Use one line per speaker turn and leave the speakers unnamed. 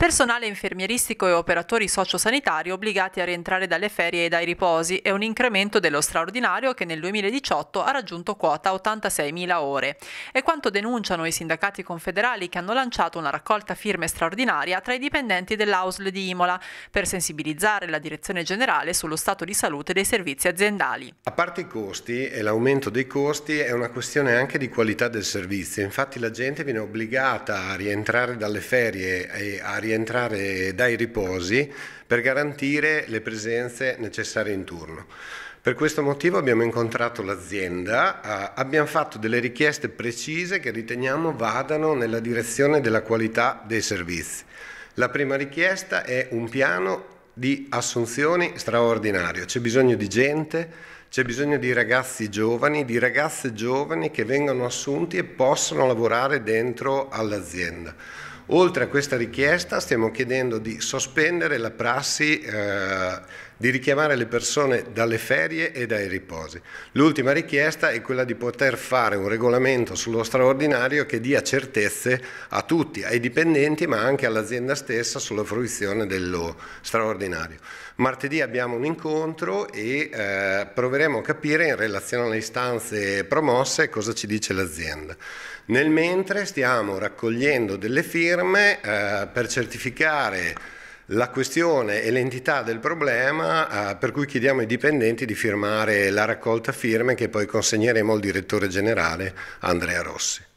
personale infermieristico e operatori sociosanitari obbligati a rientrare dalle ferie e dai riposi e un incremento dello straordinario che nel 2018 ha raggiunto quota 86.000 ore. È quanto denunciano i sindacati confederali che hanno lanciato una raccolta firme straordinaria tra i dipendenti dell'AUSL di Imola per sensibilizzare la direzione generale sullo stato di salute dei servizi aziendali.
A parte i costi e l'aumento dei costi è una questione anche di qualità del servizio, infatti la gente viene obbligata a rientrare dalle ferie e a rientrare rientrare dai riposi per garantire le presenze necessarie in turno. Per questo motivo abbiamo incontrato l'azienda, ah, abbiamo fatto delle richieste precise che riteniamo vadano nella direzione della qualità dei servizi. La prima richiesta è un piano di assunzioni straordinario, c'è bisogno di gente, c'è bisogno di ragazzi giovani, di ragazze giovani che vengano assunti e possano lavorare dentro all'azienda. Oltre a questa richiesta stiamo chiedendo di sospendere la prassi eh, di richiamare le persone dalle ferie e dai riposi. L'ultima richiesta è quella di poter fare un regolamento sullo straordinario che dia certezze a tutti, ai dipendenti ma anche all'azienda stessa sulla fruizione dello straordinario. Martedì abbiamo un incontro e eh, proveremo a capire in relazione alle istanze promosse cosa ci dice l'azienda. Nel mentre stiamo raccogliendo delle firme eh, per certificare la questione e l'entità del problema, eh, per cui chiediamo ai dipendenti di firmare la raccolta firme che poi consegneremo al direttore generale Andrea Rossi.